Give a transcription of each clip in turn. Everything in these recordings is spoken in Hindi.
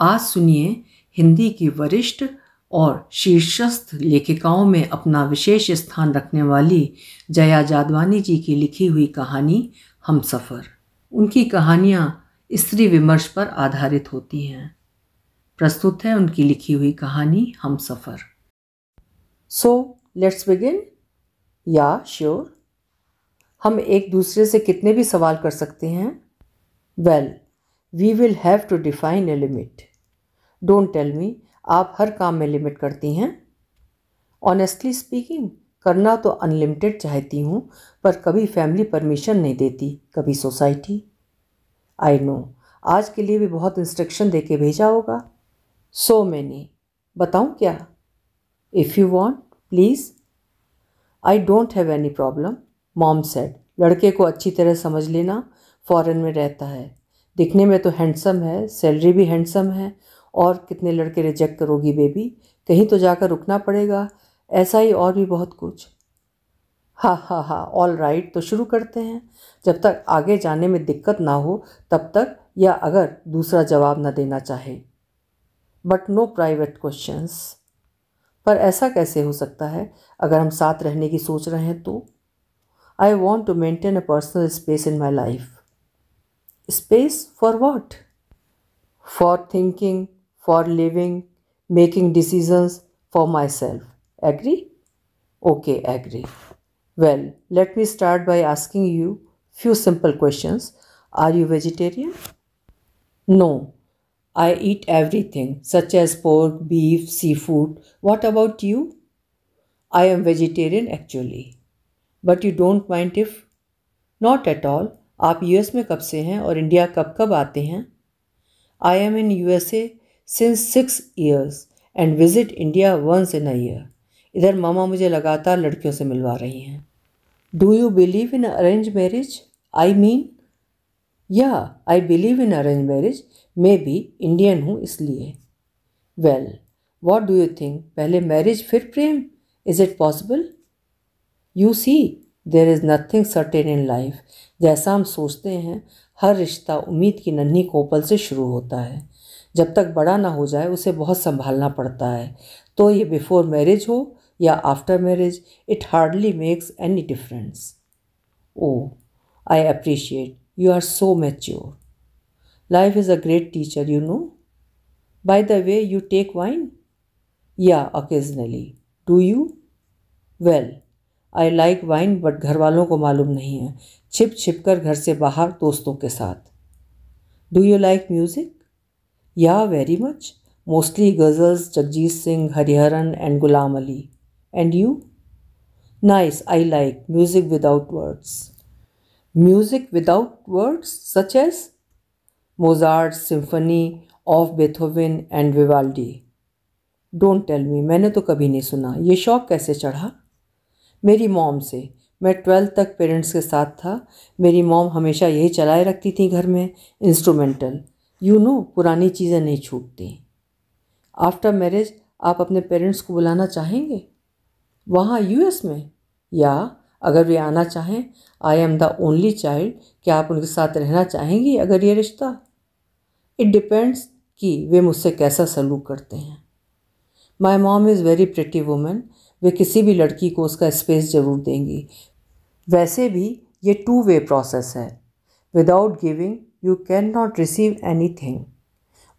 आज सुनिए हिंदी की वरिष्ठ और शीर्षस्थ लेखिकाओं में अपना विशेष स्थान रखने वाली जया जादवानी जी की लिखी हुई कहानी हम सफ़र उनकी कहानियाँ स्त्री विमर्श पर आधारित होती हैं प्रस्तुत है उनकी लिखी हुई कहानी हम सफ़र so let's begin yeah sure हम एक दूसरे से कितने भी सवाल कर सकते हैं well well, we will have to define a limit don't tell me आप हर काम में लिमिट करती हैं ऑनेस्टली स्पीकिंग करना तो अनलिमिटेड चाहती हूँ पर कभी फैमिली परमिशन नहीं देती कभी सोसाइटी आई नो आज के लिए भी बहुत इंस्ट्रक्शन दे के भेजा होगा सो मैनी बताऊँ क्या if you want please I don't have any problem mom said लड़के को अच्छी तरह समझ लेना फॉरेन में रहता है दिखने में तो हैंडसम है सैलरी भी हैंडसम है और कितने लड़के रिजेक्ट करोगी बेबी कहीं तो जाकर रुकना पड़ेगा ऐसा ही और भी बहुत कुछ हा हा हा ऑल राइट तो शुरू करते हैं जब तक आगे जाने में दिक्कत ना हो तब तक या अगर दूसरा जवाब ना देना चाहे बट नो प्राइवेट क्वेश्चंस पर ऐसा कैसे हो सकता है अगर हम साथ रहने की सोच रहे हैं तो I want to maintain a personal space in my life Space for what? For thinking, for living, making decisions for myself. Agree? Okay, agree. Well, let me start by asking you few simple questions. Are you vegetarian? No. I eat everything such as pork, beef, seafood. What about you? I am vegetarian actually. But you don't mind if? Not at all. आप यूएस में कब से हैं और इंडिया कब कब आते हैं I am in U S A since six years and visit India once in a year इधर मामा मुझे लगातार लड़कियों से मिलवा रही हैं do you believe in arrange marriage I mean yeah I believe in arrange marriage मैं भी इंडियन हूँ इसलिए well what do you think पहले मैरिज फिर प्रेम is it possible you see there is nothing certain in life जैसा हम सोचते हैं हर रिश्ता उम्मीद की नन्ही कोपल से शुरू होता है जब तक बड़ा ना हो जाए उसे बहुत संभालना पड़ता है तो ये बिफोर मैरिज हो या after marriage it hardly makes any difference oh I appreciate you are so mature life is a great teacher you know by the way you take wine yeah occasionally do you well I like wine but घर वालों को मालूम नहीं है छिप छिप कर घर से बाहर दोस्तों के साथ do you like music yeah very much mostly ghazals Jagjit Singh Hariharan and Ghulam Ali and you nice I like music without words music without words such as Mozart symphony of Beethoven and Vivaldi don't tell me मैंने तो कभी नहीं सुना ये शौक कैसे चढ़ा मेरी मॉम से मैं ट्वेल्थ तक पेरेंट्स के साथ था मेरी मॉम हमेशा यही चलाए रखती थी घर में इंस्ट्रूमेंटल यू नो पुरानी चीज़ें नहीं छूटती आफ्टर मैरिज आप अपने पेरेंट्स को बुलाना चाहेंगे वहाँ यूएस में या अगर वे आना चाहें I am the only child क्या आप उनके साथ रहना चाहेंगी अगर ये रिश्ता इट डिपेंड्स कि वे मुझसे कैसा सलूक करते हैं my mom is very pretty women वे किसी भी लड़की को उसका स्पेस ज़रूर देंगी वैसे भी ये टू वे प्रोसेस है without giving you can not receive anything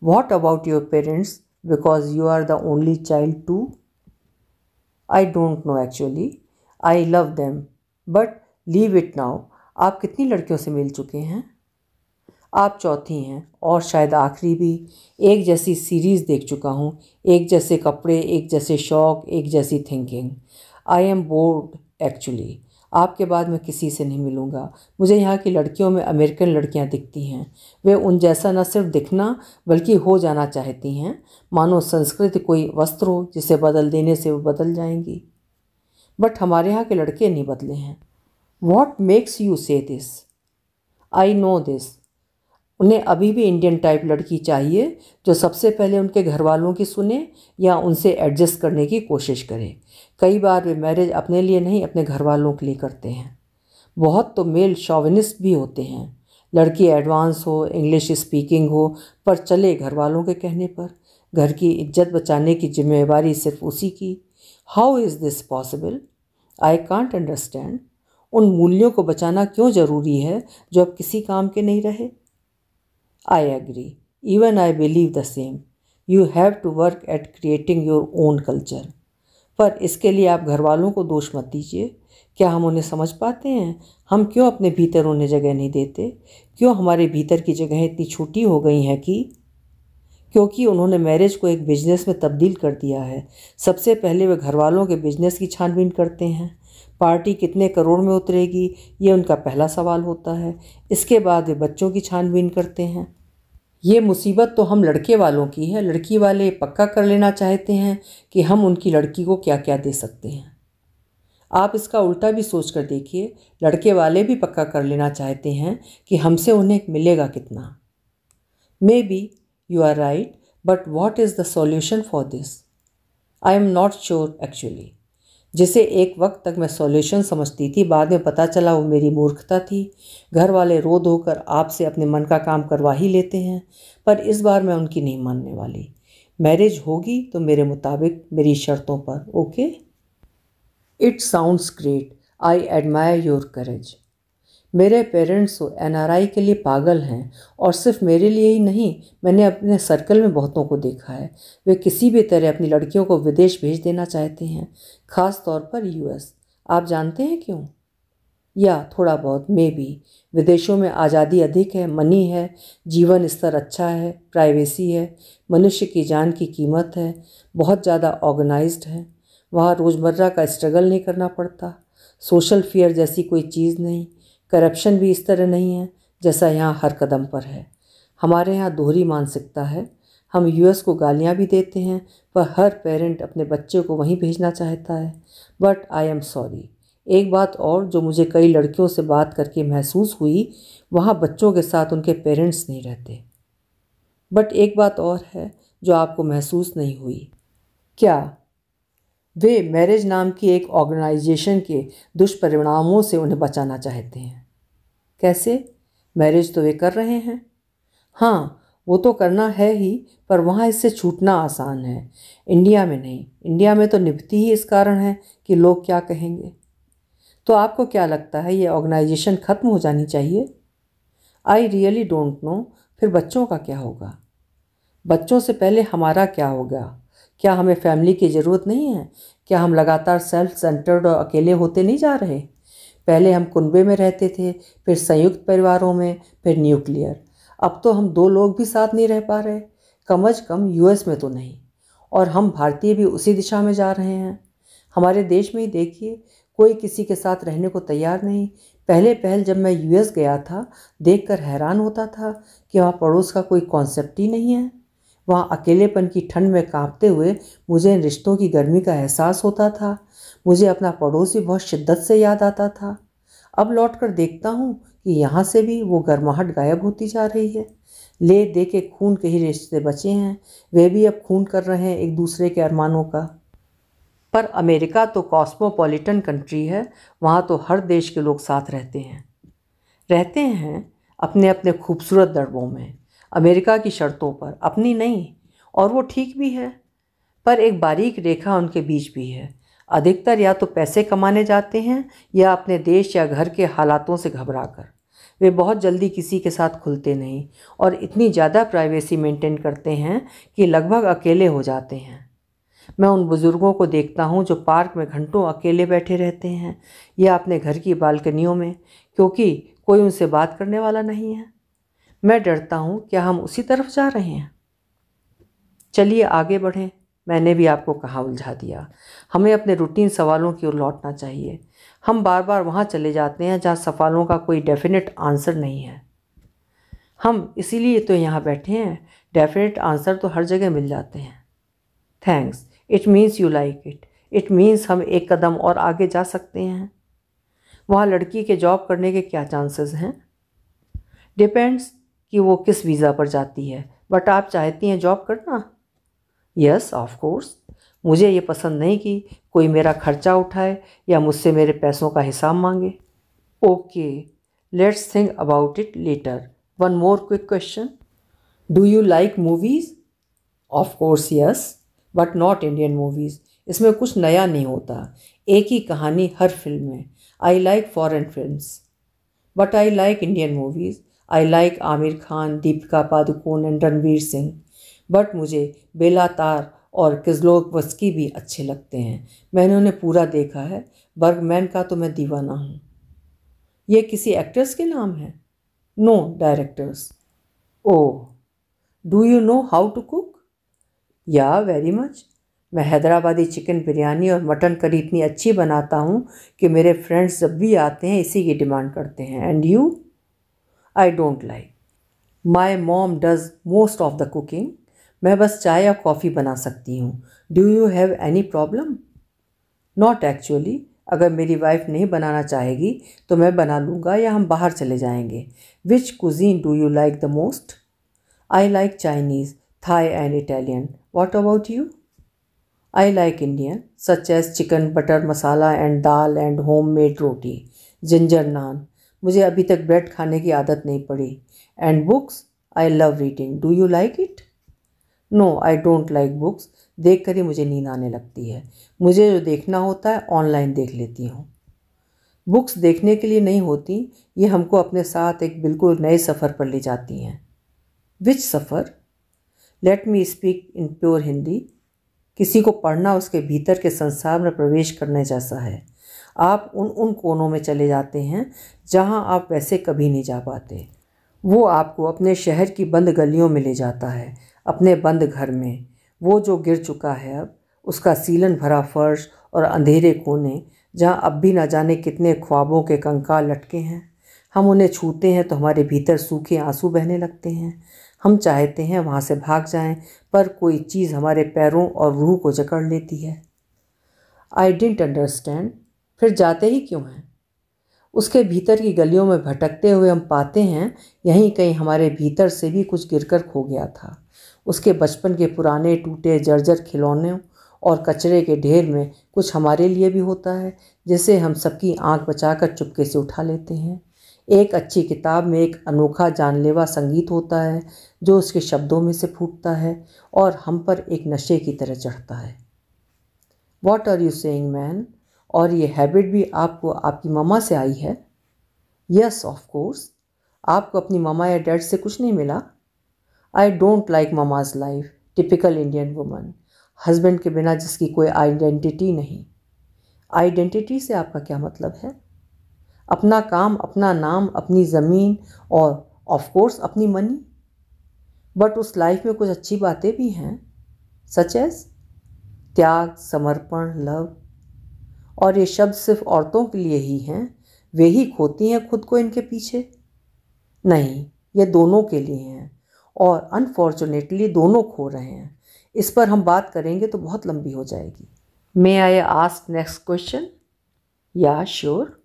what about your parents because you are the only child too I don't know actually I love them but leave it now आप कितनी लड़कियों से मिल चुके हैं आप चौथी हैं और शायद आखिरी भी एक जैसी सीरीज़ देख चुका हूँ एक जैसे कपड़े एक जैसे शौक़ एक जैसी thinking I am bored actually आपके बाद मैं किसी से नहीं मिलूँगा मुझे यहाँ की लड़कियों में अमेरिकन लड़कियाँ दिखती हैं वे उन जैसा न सिर्फ दिखना बल्कि हो जाना चाहती हैं मानो संस्कृति कोई वस्त्र हो जिसे बदल देने से वो बदल जाएंगी बट हमारे यहाँ के लड़के नहीं बदले हैं what makes you say this I know this उन्हें अभी भी इंडियन टाइप लड़की चाहिए जो सबसे पहले उनके घर वालों की सुने या उनसे एडजस्ट करने की कोशिश करे कई बार वे मैरिज अपने लिए नहीं अपने घर वालों के लिए करते हैं बहुत तो मेल शॉविनिस्ट भी होते हैं लड़की एडवांस हो इंग्लिश स्पीकिंग हो पर चले घर वालों के कहने पर घर की इज्जत बचाने की जिम्मेवारी सिर्फ उसी की how is this possible I can't understand उन मूल्यों को बचाना क्यों ज़रूरी है जो अब किसी काम के नहीं रहे I agree. Even I believe the same you have to work at creating your own culture पर इसके लिए आप घर वालों को दोष मत दीजिए क्या हम उन्हें समझ पाते हैं हम क्यों अपने भीतर उन्हें जगह नहीं देते क्यों हमारे भीतर की जगह इतनी छोटी हो गई हैं कि क्योंकि उन्होंने मैरिज को एक बिजनेस में तब्दील कर दिया है सबसे पहले वे घर वालों के बिजनेस की छानबीन करते हैं पार्टी कितने करोड़ में उतरेगी ये उनका पहला सवाल होता है इसके बाद वे बच्चों की छानबीन करते हैं ये मुसीबत तो हम लड़के वालों की है लड़की वाले पक्का कर लेना चाहते हैं कि हम उनकी लड़की को क्या क्या दे सकते हैं आप इसका उल्टा भी सोच कर देखिए लड़के वाले भी पक्का कर लेना चाहते हैं कि हमसे उन्हें मिलेगा कितना maybe you are right but what is the solution for this I am not sure actually जिसे एक वक्त तक मैं सॉल्यूशन समझती थी बाद में पता चला वो मेरी मूर्खता थी घर वाले रो धो कर आपसे अपने मन का काम करवा ही लेते हैं पर इस बार मैं उनकी नहीं मानने वाली मैरिज होगी तो मेरे मुताबिक मेरी शर्तों पर okay it sounds great I admire your courage मेरे पेरेंट्स एनआरआई तो के लिए पागल हैं और सिर्फ मेरे लिए ही नहीं मैंने अपने सर्कल में बहुतों को देखा है वे किसी भी तरह अपनी लड़कियों को विदेश भेज देना चाहते हैं ख़ास तौर पर यूएस आप जानते हैं क्यों या थोड़ा बहुत मे भी विदेशों में आज़ादी अधिक है मनी है जीवन स्तर अच्छा है प्राइवेसी है मनुष्य की जान की कीमत है बहुत ज़्यादा ऑर्गेनाइज है वहाँ रोज़मर्रा का स्ट्रगल नहीं करना पड़ता सोशल फेयर जैसी कोई चीज़ नहीं करप्शन भी इस तरह नहीं है जैसा यहाँ हर कदम पर है हमारे यहाँ दोहरी मानसिकता है हम यूएस को गालियाँ भी देते हैं पर हर पेरेंट अपने बच्चे को वहीं भेजना चाहता है बट आई एम सॉरी एक बात और जो मुझे कई लड़कियों से बात करके महसूस हुई वहाँ बच्चों के साथ उनके पेरेंट्स नहीं रहते बट एक बात और है जो आपको महसूस नहीं हुई क्या वे मैरिज नाम की एक ऑर्गेनाइजेशन के दुष्परिणामों से उन्हें बचाना चाहते हैं कैसे मैरिज तो वे कर रहे हैं हाँ वो तो करना है ही पर वहाँ इससे छूटना आसान है इंडिया में नहीं इंडिया में तो निभती ही इस कारण है कि लोग क्या कहेंगे तो आपको क्या लगता है ये ऑर्गेनाइजेशन ख़त्म हो जानी चाहिए आई रियली डोंट नो फिर बच्चों का क्या होगा बच्चों से पहले हमारा क्या होगा क्या हमें फैमिली की ज़रूरत नहीं है क्या हम लगातार सेल्फ सेंटर्ड और अकेले होते नहीं जा रहे पहले हम कुनबे में रहते थे फिर संयुक्त परिवारों में फिर न्यूक्लियर अब तो हम दो लोग भी साथ नहीं रह पा रहे कम अज कम यूएस में तो नहीं और हम भारतीय भी उसी दिशा में जा रहे हैं हमारे देश में ही देखिए कोई किसी के साथ रहने को तैयार नहीं पहले पहल जब मैं यूएस गया था देखकर हैरान होता था कि वहाँ पड़ोस का कोई कॉन्सेप्ट ही नहीं है वहाँ अकेलेपन की ठंड में कांपते हुए मुझे इन रिश्तों की गर्मी का एहसास होता था मुझे अपना पड़ोस भी बहुत शिद्दत से याद आता था अब लौट कर देखता हूँ कि यहाँ से भी वो गर्माहट गायब होती जा रही है ले दे के खून के ही रिश्ते बचे हैं वे भी अब खून कर रहे हैं एक दूसरे के अरमानों का पर अमेरिका तो कॉस्मोपॉलिटन कंट्री है वहाँ तो हर देश के लोग साथ रहते हैं रहते हैं अपने अपने खूबसूरत दड़बों में अमेरिका की शर्तों पर अपनी नहीं और वो ठीक भी है पर एक बारीक रेखा उनके बीच भी है अधिकतर या तो पैसे कमाने जाते हैं या अपने देश या घर के हालातों से घबराकर वे बहुत जल्दी किसी के साथ खुलते नहीं और इतनी ज़्यादा प्राइवेसी मेंटेन करते हैं कि लगभग अकेले हो जाते हैं मैं उन बुज़ुर्गों को देखता हूँ जो पार्क में घंटों अकेले बैठे रहते हैं या अपने घर की बालकनियों में क्योंकि कोई उनसे बात करने वाला नहीं है मैं डरता हूँ क्या हम उसी तरफ जा रहे हैं चलिए आगे बढ़ें मैंने भी आपको कहाँ उलझा दिया हमें अपने रूटीन सवालों की ओर लौटना चाहिए हम बार बार वहाँ चले जाते हैं जहाँ सवालों का कोई डेफिनेट आंसर नहीं है हम इसीलिए तो यहाँ बैठे हैं डेफिनेट आंसर तो हर जगह मिल जाते हैं thanks it means you like it it means हम एक कदम और आगे जा सकते हैं वहाँ लड़की के जॉब करने के क्या चांसेस हैं डिपेंड्स कि वो किस वीज़ा पर जाती है बट आप चाहती हैं जॉब करना यस ऑफ कोर्स मुझे ये पसंद नहीं कि कोई मेरा खर्चा उठाए या मुझसे मेरे पैसों का हिसाब मांगे okay let's think about it later one more quick question do you like movies of course yes but not Indian movies इसमें कुछ नया नहीं होता एक ही कहानी हर फिल्म में I like foreign film but I like Indian movies I like Aamir Khan Deepika Padukone and Ranveer Singh but मुझे बेलातार और वस्की भी अच्छे लगते हैं मैंने उन्हें पूरा देखा है बर्गमैन का तो मैं दीवाना हूँ ये किसी एक्टर्स के नाम है no directors oh do you know how to cook yeah very much मैं हैदराबादी चिकन बिरयानी और मटन करी इतनी अच्छी बनाता हूँ कि मेरे फ्रेंड्स जब भी आते हैं इसी की डिमांड करते हैं and you I don't like my mom does most of the cooking मैं बस चाय या कॉफ़ी बना सकती हूँ do you have any problem not actually अगर मेरी वाइफ नहीं बनाना चाहेगी तो मैं बना लूँगा या हम बाहर चले जाएंगे which cuisine do you like the most I like Chinese Thai and Italian what about you I like Indian such as chicken butter masala and dal and homemade roti ginger naan मुझे अभी तक ब्रेड खाने की आदत नहीं पड़ी and books I love reading do you like it no I don't like books देख कर ही मुझे नींद आने लगती है मुझे जो देखना होता है ऑनलाइन देख लेती हूँ बुक्स देखने के लिए नहीं होती ये हमको अपने साथ एक बिल्कुल नए सफ़र पर ले जाती हैं विच सफ़र let me speak in pure Hindi किसी को पढ़ना उसके भीतर के संसार में प्रवेश करने जैसा है आप उन उन कोनों में चले जाते हैं जहां आप वैसे कभी नहीं जा पाते वो आपको अपने शहर की बंद गलियों में ले जाता है अपने बंद घर में वो जो गिर चुका है अब उसका सीलन भरा फर्श और अंधेरे कोने जहाँ अब भी ना जाने कितने ख्वाबों के कंकाल लटके हैं हम उन्हें छूते हैं तो हमारे भीतर सूखे आंसू बहने लगते हैं हम चाहते हैं वहाँ से भाग जाएं, पर कोई चीज़ हमारे पैरों और रूह को जकड़ लेती है आई डेंट अंडरस्टैंड फिर जाते ही क्यों हैं उसके भीतर की गलियों में भटकते हुए हम पाते हैं यहीं कहीं हमारे भीतर से भी कुछ गिरकर खो गया था उसके बचपन के पुराने टूटे जर्जर खिलौनों और कचरे के ढेर में कुछ हमारे लिए भी होता है जिसे हम सबकी आंख बचाकर चुपके से उठा लेते हैं एक अच्छी किताब में एक अनोखा जानलेवा संगीत होता है जो उसके शब्दों में से फूटता है और हम पर एक नशे की तरह चढ़ता है what are you saying man और ये हैबिट भी आपको आपकी ममा से आई है यस ऑफ कोर्स आपको अपनी ममा या डैड से कुछ नहीं मिला I don't like mama's life typical Indian woman husband के बिना जिसकी कोई आइडेंटिटी नहीं आइडेंटिटी से आपका क्या मतलब है अपना काम अपना नाम अपनी ज़मीन और ऑफ कोर्स अपनी मनी बट उस लाइफ में कुछ अच्छी बातें भी हैं सच एज त्याग समर्पण लव और ये शब्द सिर्फ औरतों के लिए ही हैं वे ही खोती हैं खुद को इनके पीछे नहीं ये दोनों के लिए हैं और अनफॉर्चुनेटली दोनों खो रहे हैं इस पर हम बात करेंगे तो बहुत लंबी हो जाएगी may I ask next question yeah sure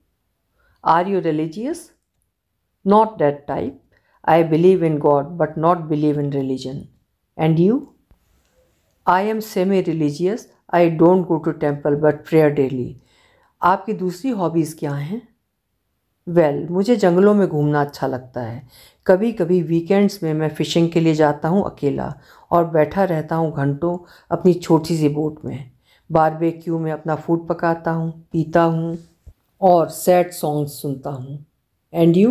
are you religious not that type I believe in God but not believe in religion and you I am semi religious I don't go to temple but prayer daily आपकी दूसरी हॉबीज़ क्या हैं वेल well, मुझे जंगलों में घूमना अच्छा लगता है कभी कभी वीकेंड्स में मैं फ़िशिंग के लिए जाता हूँ अकेला और बैठा रहता हूँ घंटों अपनी छोटी सी बोट में बारबेक्यू में अपना फूड पकाता हूँ पीता हूँ और सैड सॉन्ग्स सुनता हूँ एंड यू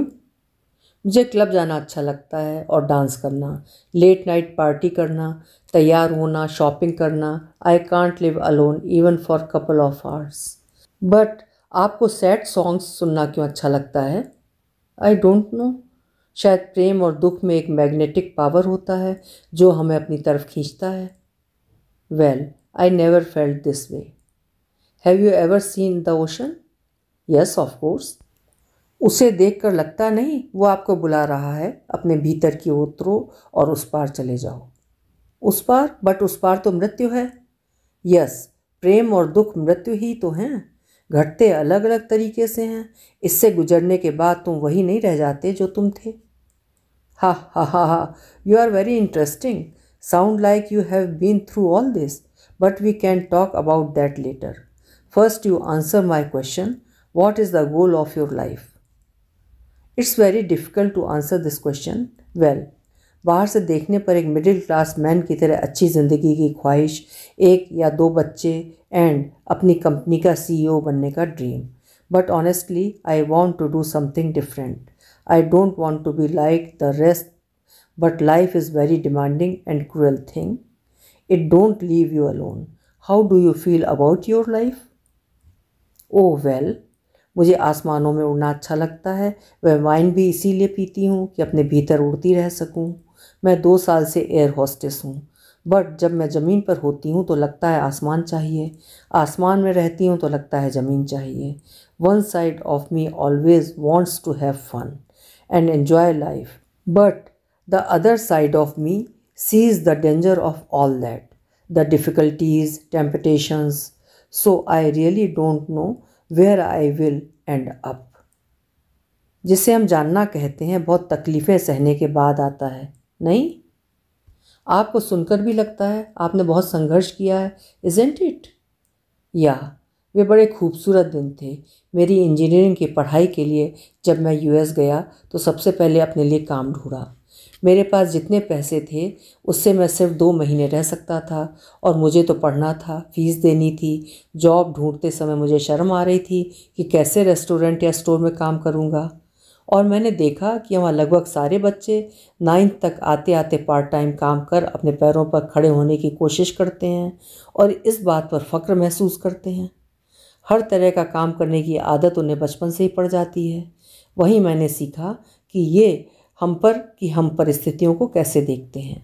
मुझे क्लब जाना अच्छा लगता है और डांस करना लेट नाइट पार्टी करना तैयार होना शॉपिंग करना I can't live alone even for couple of hours but आपको सैड सॉन्ग्स सुनना क्यों अच्छा लगता है आई डोंट नो शायद प्रेम और दुख में एक मैग्नेटिक पावर होता है जो हमें अपनी तरफ खींचता है well I never felt this way have you ever seen the ocean yes of course उसे देखकर लगता नहीं वो आपको बुला रहा है अपने भीतर की उतरो और उस पार चले जाओ उस पार बट उस पार तो मृत्यु है यस प्रेम और दुख मृत्यु ही तो हैं घटते अलग अलग तरीके से हैं इससे गुजरने के बाद तुम वही नहीं रह जाते जो तुम थे Ha ha ha ha, you are very interesting. Sound like you have been through all this, but we can talk about that later. First, you answer my question What is the goal of your life? it's very difficult to answer this question well बाहर से देखने पर एक मिडिल क्लास मैन की तरह अच्छी ज़िंदगी की ख्वाहिश एक या दो बच्चे एंड अपनी कंपनी का सीईओ बनने का dream but honestly I want to do something different I don't want to be like the rest but life is very demanding and cruel thing it don't leave you alone how do you feel about your life oh well मुझे आसमानों में उड़ना अच्छा लगता है वह वाइन भी इसीलिए पीती हूँ कि अपने भीतर उड़ती रह सकूँ मैं दो साल से एयर होस्टेस हूँ बट जब मैं ज़मीन पर होती हूँ तो लगता है आसमान चाहिए आसमान में रहती हूँ तो लगता है ज़मीन चाहिए one side of me always wants to have fun and enjoy life. But the other side of me sees the danger of all that the difficulties, temptations. So I really don't know where I will end up. जिसे हम जानना कहते हैं बहुत तकलीफ़ें सहने के बाद आता है नहीं आपको सुनकर भी लगता है आपने बहुत संघर्ष किया है इजेंट इट या वे बड़े खूबसूरत दिन थे मेरी इंजीनियरिंग की पढ़ाई के लिए जब मैं यूएस गया तो सबसे पहले अपने लिए काम ढूंढा मेरे पास जितने पैसे थे उससे मैं सिर्फ दो महीने रह सकता था और मुझे तो पढ़ना था फीस देनी थी जॉब ढूंढते समय मुझे शर्म आ रही थी कि कैसे रेस्टोरेंट या स्टोर में काम करूँगा और मैंने देखा कि वहाँ लगभग सारे बच्चे नाइन्थ तक आते आते पार्ट टाइम काम कर अपने पैरों पर खड़े होने की कोशिश करते हैं और इस बात पर फ़ख्र महसूस करते हैं हर तरह का काम करने की आदत उन्हें बचपन से ही पड़ जाती है वहीं मैंने सीखा कि ये हम पर कि हम परिस्थितियों को कैसे देखते हैं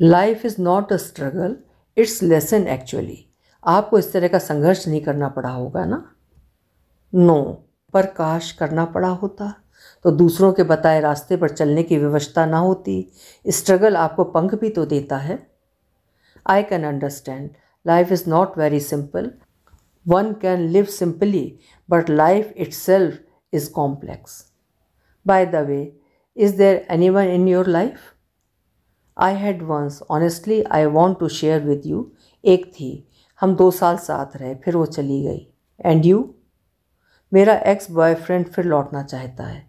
life is not a struggle it's lesson actually आपको इस तरह का संघर्ष नहीं करना पड़ा होगा ना नो पर काश करना पड़ा होता तो दूसरों के बताए रास्ते पर चलने की व्यवस्था ना होती स्ट्रगल आपको पंख भी तो देता है I can understand life is not very simple one can live simply but life itself is complex by the way is there anyone in your life I had once honestly I want to share with you एक थी हम दो साल साथ रहे फिर वो चली गई एंड यू मेरा एक्स बॉयफ्रेंड फिर लौटना चाहता है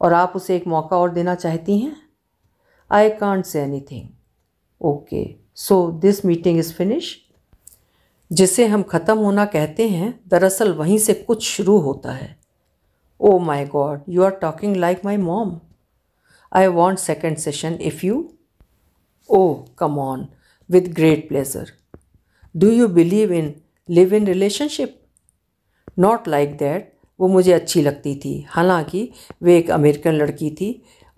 और आप उसे एक मौका और देना चाहती हैं I can't say anything okay so this meeting is finish जिसे हम ख़त्म होना कहते हैं दरअसल वहीं से कुछ शुरू होता है oh my God you are talking like my mom I want second session if you oh come on with great pleasure do you believe in live in relationship not like that वो मुझे अच्छी लगती थी हालांकि वे एक अमेरिकन लड़की थी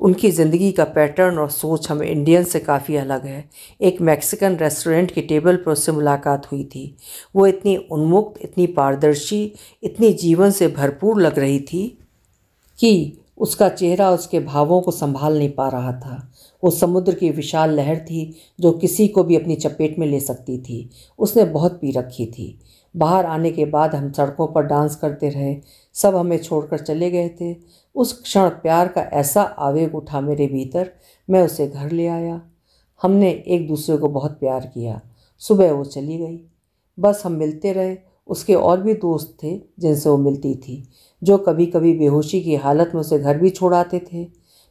उनकी ज़िंदगी का पैटर्न और सोच हमें इंडियन से काफ़ी अलग है एक मैक्सिकन रेस्टोरेंट की टेबल पर उससे मुलाकात हुई थी वो इतनी उन्मुक्त इतनी पारदर्शी इतनी जीवन से भरपूर लग रही थी कि उसका चेहरा उसके भावों को संभाल नहीं पा रहा था वो समुद्र की विशाल लहर थी जो किसी को भी अपनी चपेट में ले सकती थी उसने बहुत पी रखी थी बाहर आने के बाद हम सड़कों पर डांस करते रहे सब हमें छोड़कर चले गए थे उस क्षण प्यार का ऐसा आवेग उठा मेरे भीतर मैं उसे घर ले आया हमने एक दूसरे को बहुत प्यार किया सुबह वो चली गई बस हम मिलते रहे उसके और भी दोस्त थे जिनसे वो मिलती थी जो कभी कभी बेहोशी की हालत में उसे घर भी छोड़ाते थे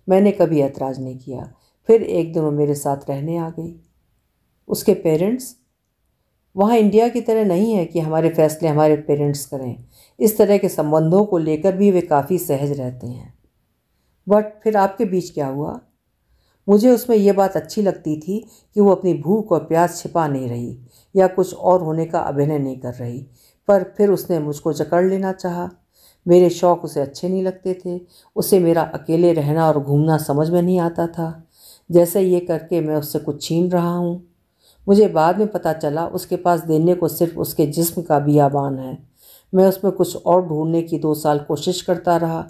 मैंने कभी ऐतराज़ नहीं किया फिर एक दिन वो मेरे साथ रहने आ गई उसके पेरेंट्स वहाँ इंडिया की तरह नहीं है कि हमारे फैसले हमारे पेरेंट्स करें इस तरह के संबंधों को लेकर भी वे काफ़ी सहज रहते हैं बट फिर आपके बीच क्या हुआ मुझे उसमें यह बात अच्छी लगती थी कि वो अपनी भूख और प्यास छिपा नहीं रही या कुछ और होने का अभिनय नहीं कर रही पर फिर उसने मुझको जकड़ लेना चाहा मेरे शौक उसे अच्छे नहीं लगते थे उसे मेरा अकेले रहना और घूमना समझ में नहीं आता था जैसे ये करके मैं उससे कुछ छीन रहा हूँ मुझे बाद में पता चला उसके पास देने को सिर्फ उसके जिस्म का बियाबान है मैं उसमें कुछ और ढूंढने की दो साल कोशिश करता रहा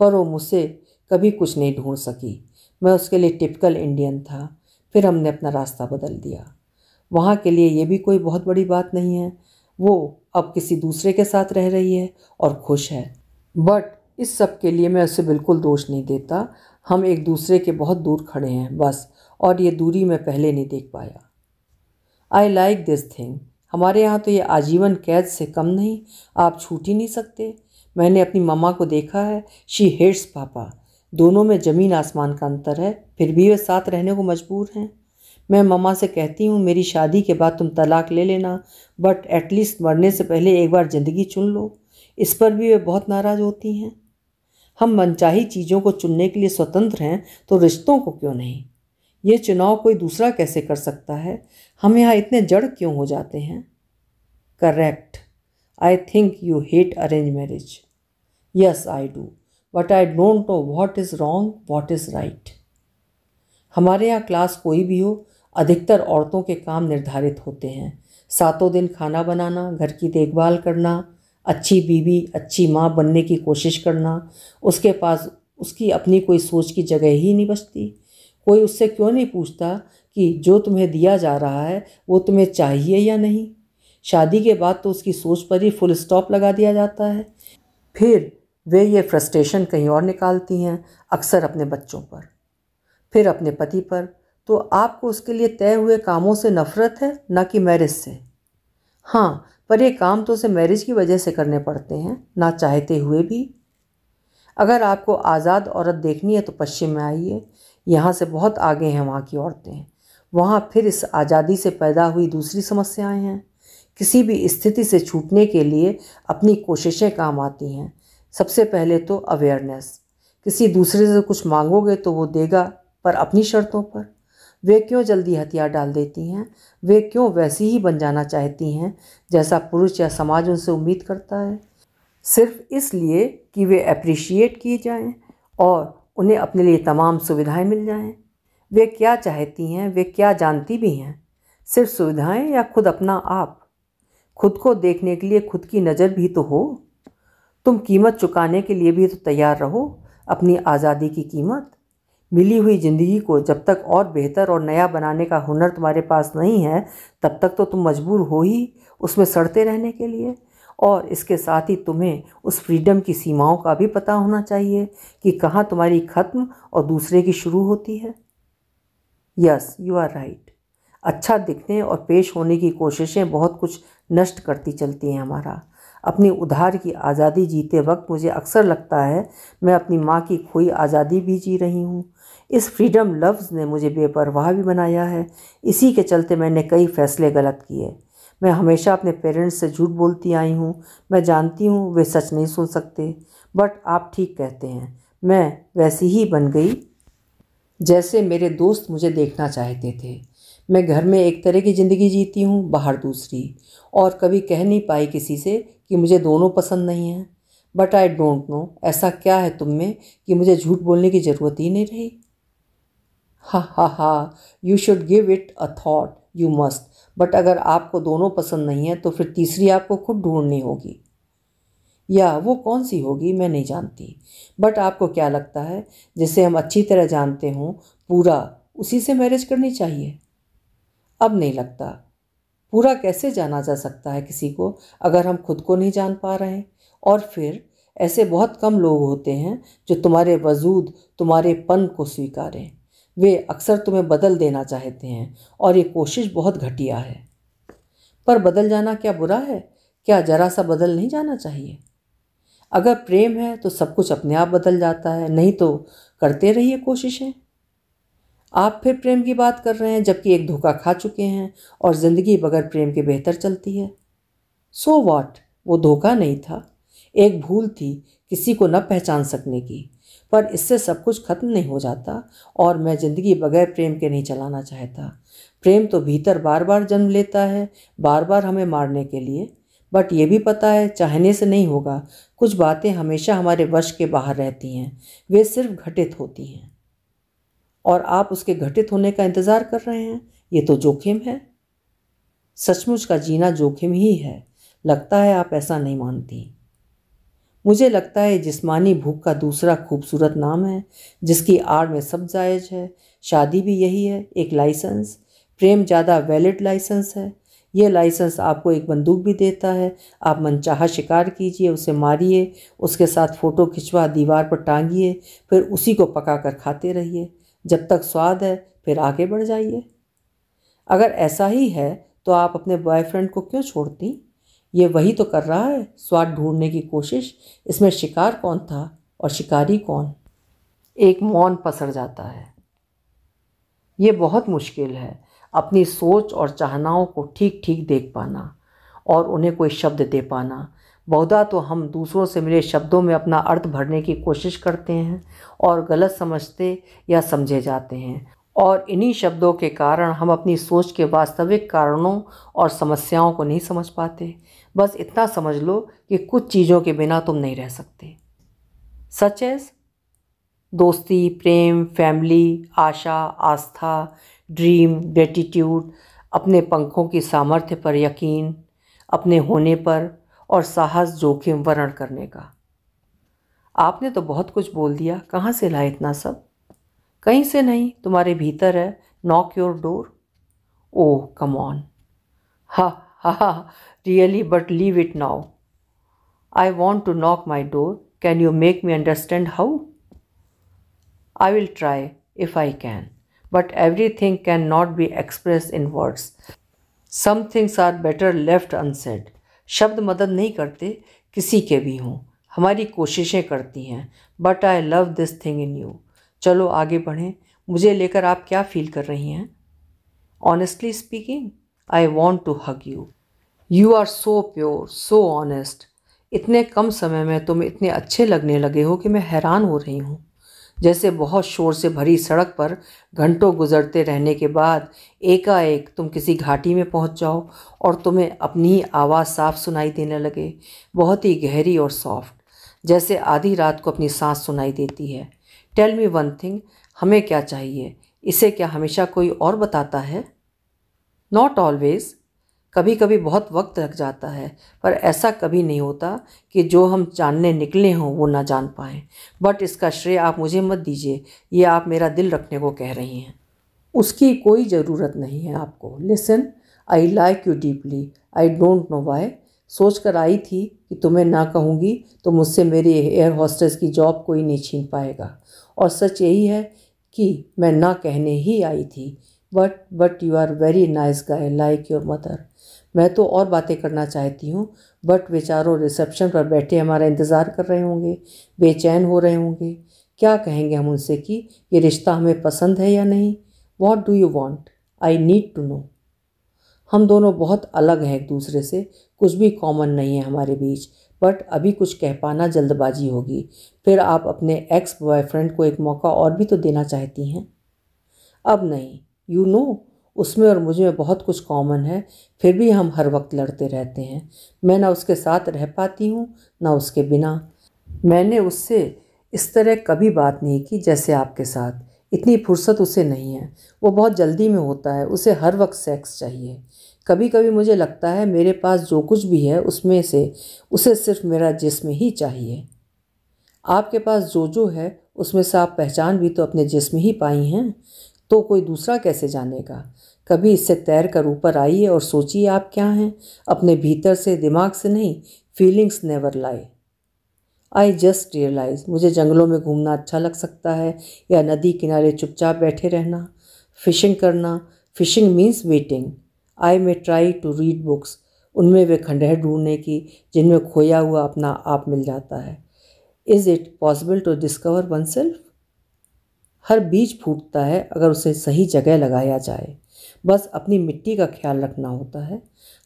पर वो मुझसे कभी कुछ नहीं ढूंढ सकी मैं उसके लिए टिपिकल इंडियन था फिर हमने अपना रास्ता बदल दिया वहाँ के लिए ये भी कोई बहुत बड़ी बात नहीं है वो अब किसी दूसरे के साथ रह रही है और खुश है बट इस सब के लिए मैं उसे बिल्कुल दोष नहीं देता हम एक दूसरे के बहुत दूर खड़े हैं बस और ये दूरी मैं पहले नहीं देख पाया आई लाइक दिस थिंग हमारे यहाँ तो ये आजीवन कैद से कम नहीं आप छूट ही नहीं सकते मैंने अपनी मम्मा को देखा है शी हेट्स पापा दोनों में ज़मीन आसमान का अंतर है फिर भी वे साथ रहने को मजबूर हैं मैं मम्मा से कहती हूँ मेरी शादी के बाद तुम तलाक ले लेना बट एटलीस्ट मरने से पहले एक बार ज़िंदगी चुन लो इस पर भी वे बहुत नाराज़ होती हैं हम मनचाही चीज़ों को चुनने के लिए स्वतंत्र हैं तो रिश्तों को क्यों नहीं ये चुनाव कोई दूसरा कैसे कर सकता है हम यहाँ इतने जड़ क्यों हो जाते हैं correct I think you hate arrange marriage yes I do but I don't know what is wrong what is right हमारे यहाँ क्लास कोई भी हो अधिकतर औरतों के काम निर्धारित होते हैं सातों दिन खाना बनाना घर की देखभाल करना अच्छी बीवी अच्छी माँ बनने की कोशिश करना उसके पास उसकी अपनी कोई सोच की जगह ही नहीं बचती कोई उससे क्यों नहीं पूछता कि जो तुम्हें दिया जा रहा है वो तुम्हें चाहिए या नहीं शादी के बाद तो उसकी सोच पर ही फुल स्टॉप लगा दिया जाता है फिर वे ये फ्रस्ट्रेशन कहीं और निकालती हैं अक्सर अपने बच्चों पर फिर अपने पति पर तो आपको उसके लिए तय हुए कामों से नफरत है ना कि मैरिज से हाँ पर ये काम तो उसे मैरिज की वजह से करने पड़ते हैं ना चाहते हुए भी अगर आपको आज़ाद औरत देखनी है तो पश्चिम में आइए यहाँ से बहुत आगे हैं वहाँ की औरतें वहाँ फिर इस आज़ादी से पैदा हुई दूसरी समस्याएं हैं किसी भी स्थिति से छूटने के लिए अपनी कोशिशें काम आती हैं सबसे पहले तो अवेयरनेस किसी दूसरे से कुछ मांगोगे तो वो देगा पर अपनी शर्तों पर वे क्यों जल्दी हथियार डाल देती हैं वे क्यों वैसी ही बन जाना चाहती हैं जैसा पुरुष या समाज उनसे उम्मीद करता है सिर्फ इसलिए कि वे अप्रिशिएट किए जाएं और उन्हें अपने लिए तमाम सुविधाएं मिल जाएं। वे क्या चाहती हैं वे क्या जानती भी हैं सिर्फ सुविधाएं या खुद अपना आप खुद को देखने के लिए खुद की नज़र भी तो हो तुम कीमत चुकाने के लिए भी तो तैयार रहो अपनी आज़ादी की कीमत मिली हुई ज़िंदगी को जब तक और बेहतर और नया बनाने का हुनर तुम्हारे पास नहीं है तब तक तो तुम मजबूर हो ही उसमें सड़ते रहने के लिए और इसके साथ ही तुम्हें उस फ्रीडम की सीमाओं का भी पता होना चाहिए कि कहाँ तुम्हारी ख़त्म और दूसरे की शुरू होती है यस यू आर राइट अच्छा दिखने और पेश होने की कोशिशें बहुत कुछ नष्ट करती चलती हैं हमारा अपनी उधार की आज़ादी जीते वक्त मुझे अक्सर लगता है मैं अपनी माँ की खोई आज़ादी भी जी रही हूँ इस फ्रीडम लफ्ज़ ने मुझे बेपरवाह भी बनाया है इसी के चलते मैंने कई फ़ैसले गलत किए मैं हमेशा अपने पेरेंट्स से झूठ बोलती आई हूँ मैं जानती हूँ वे सच नहीं सुन सकते बट आप ठीक कहते हैं मैं वैसी ही बन गई जैसे मेरे दोस्त मुझे देखना चाहते थे मैं घर में एक तरह की ज़िंदगी जीती हूँ बाहर दूसरी और कभी कह नहीं पाई किसी से कि मुझे दोनों पसंद नहीं हैं बट आई डोंट नो ऐसा क्या है तुम में कि मुझे झूठ बोलने की ज़रूरत ही नहीं रही हा हा हा you should give it a thought you must but अगर आपको दोनों पसंद नहीं है तो फिर तीसरी आपको खुद ढूंढनी होगी या वो कौन सी होगी मैं नहीं जानती बट आपको क्या लगता है जिसे हम अच्छी तरह जानते हों पूरा उसी से मैरिज करनी चाहिए अब नहीं लगता पूरा कैसे जाना जा सकता है किसी को अगर हम खुद को नहीं जान पा रहे और फिर ऐसे बहुत कम लोग होते हैं जो तुम्हारे वजूद तुम्हारे पन को स्वीकारें वे अक्सर तुम्हें बदल देना चाहते हैं और ये कोशिश बहुत घटिया है पर बदल जाना क्या बुरा है क्या जरा सा बदल नहीं जाना चाहिए अगर प्रेम है तो सब कुछ अपने आप बदल जाता है नहीं तो करते रहिए कोशिशें आप फिर प्रेम की बात कर रहे हैं जबकि एक धोखा खा चुके हैं और ज़िंदगी बगैर प्रेम के बेहतर चलती है सो so वॉट वो धोखा नहीं था एक भूल थी किसी को न पहचान सकने की पर इससे सब कुछ खत्म नहीं हो जाता और मैं ज़िंदगी बगैर प्रेम के नहीं चलाना चाहता प्रेम तो भीतर बार बार जन्म लेता है बार बार हमें मारने के लिए बट ये भी पता है चाहने से नहीं होगा कुछ बातें हमेशा हमारे वश के बाहर रहती हैं वे सिर्फ घटित होती हैं और आप उसके घटित होने का इंतज़ार कर रहे हैं ये तो जोखिम है सचमुच का जीना जोखिम ही है लगता है आप ऐसा नहीं मानती मुझे लगता है जिस्मानी भूख का दूसरा खूबसूरत नाम है जिसकी आड़ में सब जायज है शादी भी यही है एक लाइसेंस प्रेम ज़्यादा वैलिड लाइसेंस है यह लाइसेंस आपको एक बंदूक भी देता है आप मनचाहा शिकार कीजिए उसे मारिए उसके साथ फ़ोटो खिंचवा दीवार पर टांगिए फिर उसी को पका कर खाते रहिए जब तक स्वाद है फिर आगे बढ़ जाइए अगर ऐसा ही है तो आप अपने बॉयफ्रेंड को क्यों छोड़ती ये वही तो कर रहा है स्वाद ढूंढने की कोशिश इसमें शिकार कौन था और शिकारी कौन एक मौन पसर जाता है ये बहुत मुश्किल है अपनी सोच और चाहनाओं को ठीक ठीक देख पाना और उन्हें कोई शब्द दे पाना बहुधा तो हम दूसरों से मिले शब्दों में अपना अर्थ भरने की कोशिश करते हैं और गलत समझते या समझे जाते हैं और इन्हीं शब्दों के कारण हम अपनी सोच के वास्तविक कारणों और समस्याओं को नहीं समझ पाते बस इतना समझ लो कि कुछ चीज़ों के बिना तुम नहीं रह सकते सच एज दोस्ती प्रेम फैमिली आशा आस्था ड्रीम ग्रेटिट्यूड अपने पंखों की सामर्थ्य पर यकीन अपने होने पर और साहस जोखिम वर्ण करने का आपने तो बहुत कुछ बोल दिया कहाँ से लाए इतना सब कहीं से नहीं तुम्हारे भीतर है knock your door oh come on हाँ हा really but leave it now I want to knock my door can you make me understand how I will try if I can but everything can not be express in words some things are better left unsaid शब्द मदद नहीं करते किसी के भी हों हमारी कोशिशें करती हैं but I love this thing in you चलो आगे बढ़ें मुझे लेकर आप क्या फील कर रही हैं honestly speaking I want to hug you you are so pure so honest इतने कम समय में तुम इतने अच्छे लगने लगे हो कि मैं हैरान हो रही हूँ जैसे बहुत शोर से भरी सड़क पर घंटों गुजरते रहने के बाद एकाएक तुम किसी घाटी में पहुँच जाओ और तुम्हें अपनी ही आवाज़ साफ सुनाई देने लगे बहुत ही गहरी और सॉफ्ट जैसे आधी रात को अपनी सांस सुनाई देती है टेल मी वन थिंग हमें क्या चाहिए इसे क्या हमेशा कोई और बताता है नॉट ऑलवेज़ कभी कभी बहुत वक्त लग जाता है पर ऐसा कभी नहीं होता कि जो हम जानने निकले हों वो ना जान पाएँ बट इसका श्रेय आप मुझे मत दीजिए ये आप मेरा दिल रखने को कह रही हैं उसकी कोई ज़रूरत नहीं है आपको listen I like you deeply I don't know why सोच कर आई थी कि तुम्हें ना कहूँगी तो मुझसे मेरी एयर हॉस्टेस की जॉब कोई नहीं छीन पाएगा और सच यही है कि मैं ना कहने ही आई थी but but you are very nice guy like your mother मैं तो और बातें करना चाहती हूँ बट बेचारों रिसेप्शन पर बैठे हमारा इंतज़ार कर रहे होंगे बेचैन हो रहे होंगे क्या कहेंगे हम उनसे कि ये रिश्ता हमें पसंद है या नहीं what do you want I need to know हम दोनों बहुत अलग हैं एक दूसरे से कुछ भी कॉमन नहीं है हमारे बीच बट अभी कुछ कह पाना जल्दबाजी होगी फिर आप अपने एक्स बॉयफ्रेंड को एक मौका और भी तो देना चाहती हैं अब नहीं यू you नो know, उसमें और मुझ में बहुत कुछ कॉमन है फिर भी हम हर वक्त लड़ते रहते हैं मैं ना उसके साथ रह पाती हूँ ना उसके बिना मैंने उससे इस तरह कभी बात नहीं की जैसे आपके साथ इतनी फुर्सत उसे नहीं है वो बहुत जल्दी में होता है उसे हर वक्त सेक्स चाहिए कभी कभी मुझे लगता है मेरे पास जो कुछ भी है उसमें से उसे सिर्फ मेरा जिस्म ही चाहिए आपके पास जो जो है उसमें से आप पहचान भी तो अपने जिस्म ही पाई हैं तो कोई दूसरा कैसे जानेगा कभी इससे तैर कर ऊपर आइए और सोचिए आप क्या हैं अपने भीतर से दिमाग से नहीं फीलिंग्स नेवर लाए आई जस्ट रियलाइज मुझे जंगलों में घूमना अच्छा लग सकता है या नदी किनारे चुपचाप बैठे रहना फिशिंग करना fishing means waiting I may try to read books उनमें वे खंडहर ढूंढने की जिनमें खोया हुआ अपना आप मिल जाता है is it possible to discover oneself हर बीज फूटता है अगर उसे सही जगह लगाया जाए बस अपनी मिट्टी का ख्याल रखना होता है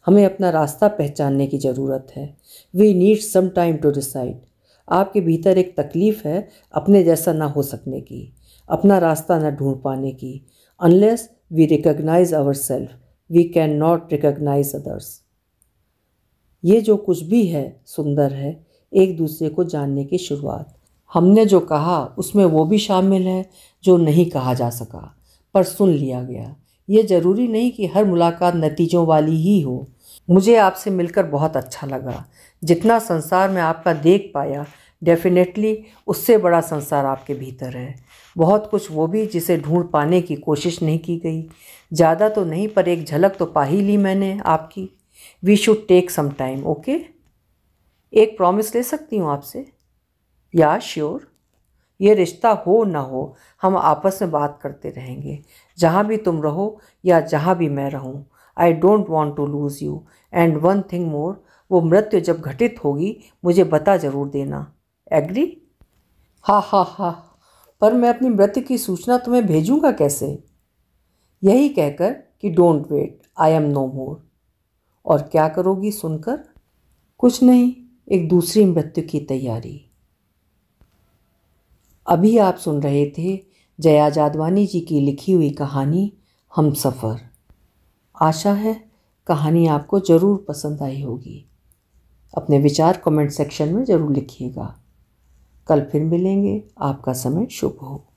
हमें अपना रास्ता पहचानने की ज़रूरत है we need some time to decide आपके भीतर एक तकलीफ़ है अपने जैसा ना हो सकने की अपना रास्ता ना ढूंढ पाने की unless we recognize our self we can not recognize others ये जो कुछ भी है सुंदर है एक दूसरे को जानने की शुरुआत हमने जो कहा उसमें वो भी शामिल है जो नहीं कहा जा सका पर सुन लिया गया ये ज़रूरी नहीं कि हर मुलाकात नतीजों वाली ही हो मुझे आपसे मिलकर बहुत अच्छा लगा जितना संसार मैं आपका देख पाया डेफिनेटली उससे बड़ा संसार आपके भीतर है बहुत कुछ वो भी जिसे ढूंढ पाने की कोशिश नहीं की गई ज़्यादा तो नहीं पर एक झलक तो पा ही ली मैंने आपकी we should take some time okay एक प्रॉमिस ले सकती हूँ आपसे या श्योर ये रिश्ता हो ना हो हम आपस में बात करते रहेंगे जहाँ भी तुम रहो या जहाँ भी मैं रहूँ I don't want to lose you and one thing more वो मृत्यु जब घटित होगी मुझे बता ज़रूर देना एग्री हा हा हा पर मैं अपनी मृत्यु की सूचना तुम्हें भेजूंगा कैसे यही कहकर कि don't wait I am no more और क्या करोगी सुनकर कुछ नहीं एक दूसरी मृत्यु की तैयारी अभी आप सुन रहे थे जया जादवानी जी की लिखी हुई कहानी हम सफ़र आशा है कहानी आपको ज़रूर पसंद आई होगी अपने विचार कमेंट सेक्शन में ज़रूर लिखिएगा कल फिर मिलेंगे आपका समय शुभ हो